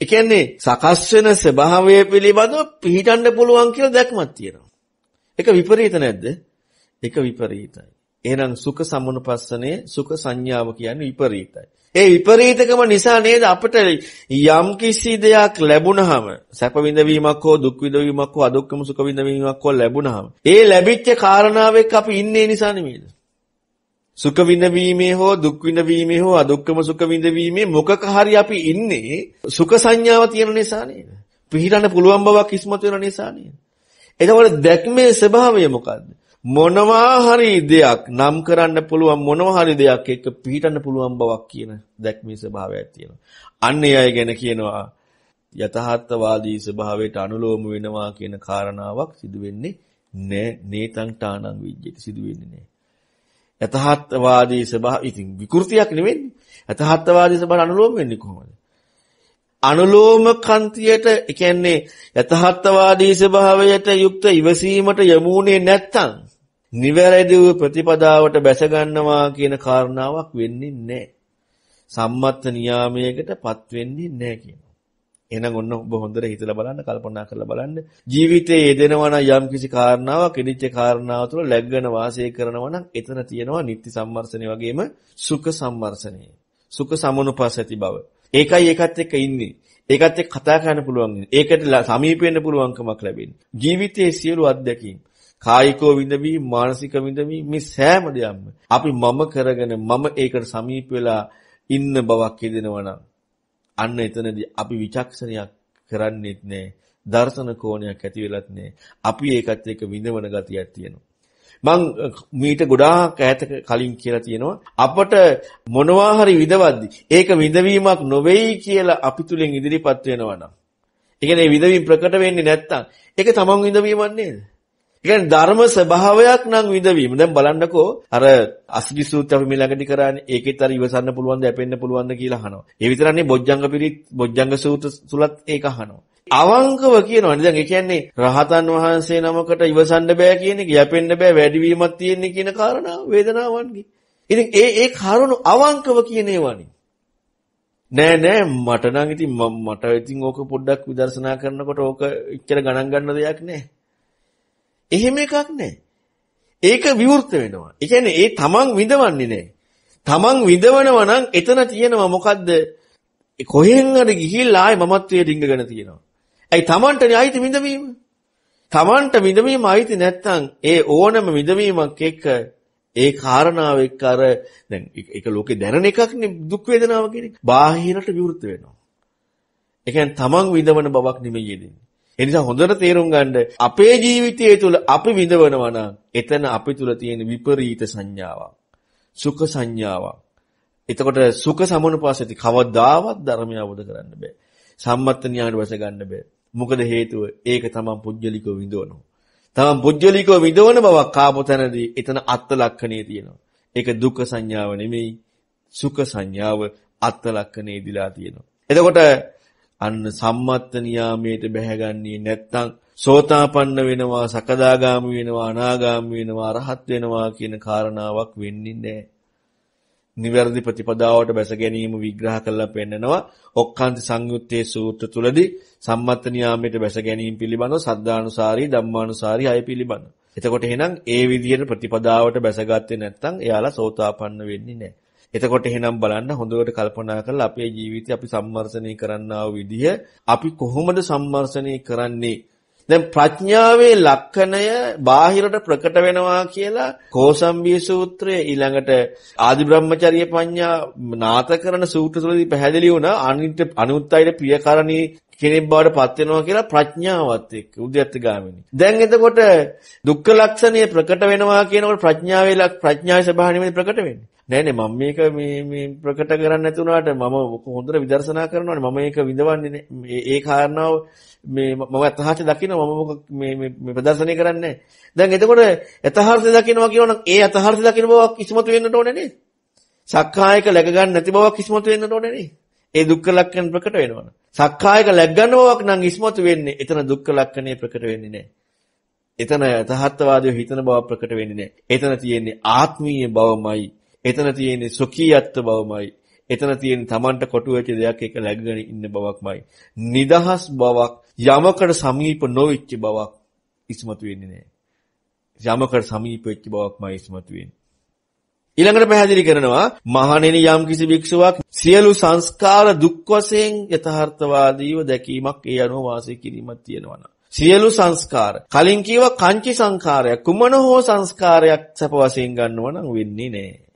ඒ කියන්නේ සකස් වෙන ස්වභාවය පිළිබඳව පිළිටන්න පුළුවන් කියලා දැක්මක් තියෙනවා. ඒක විපරීත නැද්ද? ඒක විපරීතයි. එහෙනම් සුඛ සමුනුපස්සනේ සුඛ සංඥාව කියන්නේ විපරීතයි. ඒ විපරීතකම නිසා නේද අපිට යම් කිසි දෙයක් ලැබුණහම සැප විඳවීමක් හෝ දුක් විඳවීමක් හෝ අදුක්කම සුඛ විඳවීමක් හෝ ලැබුණහම ඒ ලැබිච්ච කාරණාවෙක් අපි ඉන්නේ නිසා නෙමෙයිද? සුඛ විඳවීමේ හෝ දුක් විඳවීමේ හෝ අදුක්කම සුඛ විඳවීමේ මොකක හරි අපි ඉන්නේ සුඛ සංඥාව තියෙන නිසා නේද? පිළිරන්න පුළුවන් බවක් ඉස්මතු වෙන නිසා නේද? එතකොට දැක්මේ ස්වභාවය මොකද්ද? මොනවා හරි දෙයක් නම් කරන්න පුළුවන් මොනවා හරි දෙයක් එක්ක පිහිටන්න පුළුවන් බවක් කියන දැක්මේ ස්වභාවයක් තියෙනවා. අන්න ඒ අය ගැන කියනවා යථාර්ථවාදී ස්වභාවයට අනුලෝම වෙනවා කියන කාරණාවක් සිදු වෙන්නේ නෑ නේතං තානං විජ්ජති සිදු වෙන්නේ නෑ. යථාර්ථවාදී ස්වභාව ඉතින් විකෘතියක් නෙවෙන්නේ. යථාර්ථවාදී ස්වභාව අනුලෝම වෙන්නේ කොහොමද? අනුලෝම කන්තියට ඒ කියන්නේ යථාර්ථවාදී ස්වභාවයට යුක්ත ඉවසීමට යමුනේ නැත්තම් නිවැරදි වූ ප්‍රතිපදාවට බැස ගන්නවා කියන කාරණාවක් වෙන්නේ නැහැ. සම්මත්ත නියාමයකටපත් වෙන්නේ නැහැ කියනවා. එහෙනම් ඔන්න ඔබ හොඳට හිතලා බලන්න, කල්පනා කරලා බලන්න. ජීවිතයේ යෙදෙනවා නම් යම්කිසි කාරණාවක්, ඉනිච්ච කාරණාව තුළ läග්ගෙන වාසය කරනවා නම් එතන තියෙනවා නිත්‍ය සම්මර්ෂණේ වගේම සුඛ සම්මර්ෂණේ. සුඛ සමනුපස්සති බව. ඒකයි ඒකත් එක්ක ඉන්නේ. ඒකත් එක්ක කතා කරන්න පුළුවන්. ඒකට සමීප වෙන්න පුළුවන්කමක් ලැබෙන්නේ. ජීවිතයේ සියලු අත්දැකීම් කායිකව විඳවි මානසික විඳවි මේ සෑම දෙයක්ම අපි මම කරගෙන මම ඒකට සමීප වෙලා ඉන්න බවක් හිතෙනවා අන්න එතනදී අපි විචක්ෂණයක් කරන්නේත් නැහැ දර්ශන කෝණයක් ඇති වෙලත් නැහැ අපි ඒකත් එක්ක විඳවන ගතියක් තියෙනවා මං මීට ගොඩාක් ඈත කලින් කියලා තියෙනවා අපට මොනවා හරි විඳවද්දි ඒක විඳවීමක් නොවේයි කියලා අපි තුලින් ඉදිරිපත් වෙනවා නම් ඒ කියන්නේ විඳවීම ප්‍රකට වෙන්නේ නැත්තම් ඒක තමන් විඳවීමක් නේද කියන්නේ ධර්ම ස්වභාවයක් නම් විඳවීම. දැන් බලන්නකෝ අර අසදි සූත්‍ර අපි ඊළඟදී කරානේ. ඒකෙත් අර ඉවසන්න පුළුවන්ද, යැපෙන්න පුළුවන්ද කියලා අහනවා. ඒ විතරක් නේ බොජ්ජංග පිරිත්, බොජ්ජංග සූත්‍ර තුලත් ඒක අහනවා. අවංකව කියනවනේ. දැන් ඒ කියන්නේ රහතන් වහන්සේ නමකට ඉවසන්න බෑ කියන එක, යැපෙන්න බෑ, වැඩිවීමක් තියෙන්නේ කියන කාරණාව වේදනාවන්ගේ. ඉතින් ඒ ඒ කාරණු අවංකව කියන ඒවානේ. නෑ නෑ මට නම් ඉතින් මට ඉතින් ඕක පොඩ්ඩක් විදර්ශනා කරනකොට ඕක ඉච්චර ගණන් ගන්න දෙයක් නෑ. එහෙම එකක් නැහැ. ඒක විවෘත වෙනවා. ඒ කියන්නේ ඒ තමන් විඳවන්නේ නැහැ. තමන් විඳවනවා නම් එතන තියෙනවා මොකද්ද? කොහෙන් හරි ගිහිල්ලා ආයේ මමත්වයේ ඩිංගගෙන තියෙනවා. ඇයි තමන්ටනේ අයිති විඳවීම? තමන්ට විඳවීම අයිති නැත්නම් ඒ ඕනම විඳවීමක් එක්ක ඒ කාරණාව එක්ක අර දැන් ඒක ලෝකේ දැනෙන එකක් නේ දුක් වේදනාව කියන්නේ. බාහිරට විවෘත වෙනවා. ඒ කියන්නේ තමන් විඳවන බවක් නෙමෙයි දෙන්නේ. ඒ නිසා හොඳට තේරුම් ගන්න අපේ ජීවිතය තුළ අපි විඳවනවා නම් එතන අපි තුළ තියෙන විපරීත සංඥාවක්. සුඛ සංඥාවක්. එතකොට සුඛ සමනුපාසිත කවදාවත් ධර්මය අවබෝධ කරන්න බෑ. සම්මත්ත ඥාන වශයෙන් ගන්න බෑ. මොකද හේතුව ඒක තමන් පුජ්‍යලිකව විඳවනවා. තමන් පුජ්‍යලිකව විඳවන බවක් කාපතනදී එතන අත්ලක්ෂණයේ තියෙනවා. ඒක දුක්ඛ සංඥාව නෙමෙයි සුඛ සංඥාව අත්ලක්ෂණයේ දිලා තියෙනවා. එතකොට අන්න සම්මත්ත නියාමයට බැහැගන්නේ නැත්නම් සෝතාපන්න වෙනවා සකදාගාමි වෙනවා අනාගාමි වෙනවා රහත් වෙනවා කියන කාරණාවක් වෙන්නේ නැහැ. නිවැරදි ප්‍රතිපදාවට බැස ගැනීම විග්‍රහ කරලා පෙන්නනවා ඔක්කාන්ති සංයුත්තේ සූත්‍ර තුලදී සම්මත්ත නියාමයට බැස ගැනීම පිළිබඳව සද්ධානුසාරී ධම්මානුසාරී අය පිළිබඳ. එතකොට එහෙනම් ඒ විදිහට ප්‍රතිපදාවට බැසගත්තේ නැත්නම් එයාලා සෝතාපන්න වෙන්නේ නැහැ. එතකොට එහෙනම් බලන්න හොඳට කල්පනා කරලා අපේ ජීවිතය අපි සම්මර්ෂණය කරන්නා විදිය අපි කොහොමද සම්මර්ෂණය කරන්නේ? දැන් ප්‍රඥාවේ ලක්ෂණය බාහිරට ප්‍රකට වෙනවා කියලා කෝසම්බී සූත්‍රයේ ඊළඟට ආදි බ්‍රහ්මචර්ය පඤ්ඤා නාත කරන සූත්‍රවලදී පැහැදිලි වුණා අනිත් අනුත්යයට ප්‍රියකරණී කෙනෙක් බවට පත් වෙනවා කියලා ප්‍රඥාවත් එක්ක උද්‍යත්තගාමිනී. දැන් එතකොට දුක්ඛ ලක්ෂණය ප්‍රකට වෙනවා කියනකොට ප්‍රඥාවේ ලක් ප්‍රඥාවේ ස්වභාවය නෙමෙයි ප්‍රකට වෙන්නේ. නෑ නෑ මම මේක මේ මේ ප්‍රකට කරන්නේ නැති වුණාට මම හොඳට විදර්ශනා කරනවානේ මම මේක විඳවන්නේ මේ ඒ කාරණාව මේ මම යථාර්ථය දකිනවා මම මේ මේ ප්‍රදර්ශනය කරන්නේ දැන් එතකොට යථාර්ථය දකිනවා කියනවනම් ඒ යථාර්ථය දකින බවක් ඉස්මතු වෙන්නට ඕනේ නේද? සක්කායක läග ගන්න නැති බවක් ඉස්මතු වෙන්නට ඕනේ නේද? ඒ දුක්ඛ ලක්ෂණ ප්‍රකට වෙනවනේ. සක්කායක ලැබගනෝවක් නම් ඉස්මතු වෙන්නේ එතන දුක්ඛ ලක්ෂණේ ප්‍රකට වෙන්නේ නැහැ. එතන යථාර්ථවාදීව හිතන බව ප්‍රකට වෙන්නේ නැහැ. එතන තියෙන්නේ ආත්මීය බවමයි. එතන තියෙන්නේ සොකීයත්ව බවමයි. එතන තියෙන්නේ Tamanට කොටු වෙච්ච දෙයක් එක läගගෙන ඉන්න බවක්මයි. නිදහස් බවක් යමකට සමීප නොවෙච්ච බවක් ඉස්මතු වෙන්නේ නැහැ. යමකට සමීප වෙච්ච බවක්මයි ඉස්මතු වෙන්නේ. ඊළඟට පැහැදිලි කරනවා මහණෙනි යම් කිසි භික්ෂුවක් සියලු සංස්කාර දුක් වශයෙන් යථාර්ථවාදීව දැකීමක් ඒ අනුව වාසය කිරීමක් තියෙනවා නම් සියලු සංස්කාර කලින් කියව කංචි සංඛාරය කුමන හෝ සංස්කාරයක් සැප වශයෙන් ගන්නව නම් වෙන්නේ නැහැ.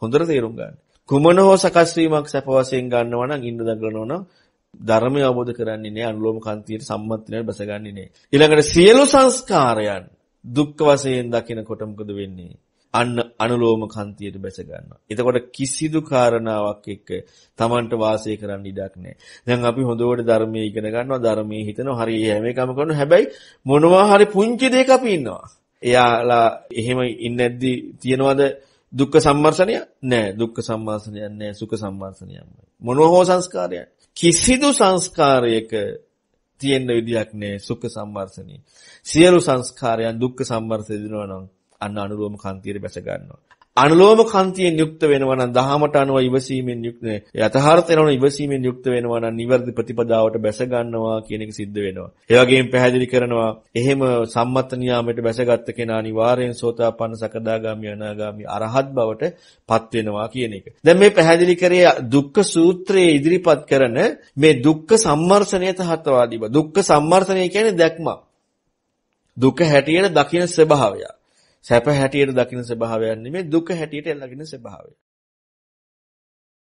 හොඳට තේරුම් ගන්න. කුමන හෝ සකස් වීමක් සැප වශයෙන් ගන්නව නම් ඉන්න දඟලනවා නම් ධර්මය අවබෝධ කරන්නේ නැහැ අනුලෝම කන්තියට සම්මතිනේ බසගන්නේ නැහැ. ඊළඟට සියලු සංස්කාරයන් දුක් වශයෙන් දකිනකොට මොකද වෙන්නේ? අන්න අනුලෝම කන්තියට බැස ගන්නවා. එතකොට කිසිදු කාරණාවක් එක්ක Tamanට වාසය කරන්න ඉඩක් නැහැ. දැන් අපි හොඳට ධර්මයේ ඉගෙන ගන්නවා, ධර්මයේ හිතනවා, හරි හැම එකම කරනවා. හැබැයි මොනවා හරි පුංචි දෙයක් අපි ඉන්නවා. එයාලා එහෙම ඉන්නේ නැද්දි තියනවාද දුක්ඛ සම්මර්සණය? නැහැ. දුක්ඛ සම්මර්සණයක් නැහැ. සුඛ සම්මර්සණයක්මයි. මොනවා හෝ සංස්කාරයක්. කිසිදු සංස්කාරයක තියෙන විදියක් නැහැ සුඛ සම්මර්සණේ. සියලු සංස්කාරයන් දුක්ඛ සම්මර්සය දිනනවා නම් අන්න අනුලෝම කන්තියට බැස ගන්නවා. අනුලෝම කන්තියෙන් යුක්ත වෙනවා නම් දහමට අනුව ඉවසීමෙන් යුක්ත යථාර්ථය වෙනවා ඉවසීමෙන් යුක්ත වෙනවා නම් නිවර්දි ප්‍රතිපදාවට බැස ගන්නවා කියන එක සිද්ධ වෙනවා. ඒ වගේම පැහැදිලි කරනවා එහෙම සම්මත නියාමයට බැසගත් කෙනා අනිවාර්යෙන් සෝතාපන්න සකදාගාමි අනාගාමි අරහත් බවට පත් වෙනවා කියන එක. දැන් මේ පැහැදිලි කරේ දුක්ඛ සූත්‍රයේ ඉදිරිපත් කරන මේ දුක්ඛ සම්මර්ෂණය තහත්වාදීව. දුක්ඛ සම්මර්ෂණය කියන්නේ දැක්ම. දුක හැටියට දකින ස්වභාවය. සැප හැටියට දකින ස්වභාවයක් නෙමෙයි දුක හැටියට එළගින ස්වභාවය.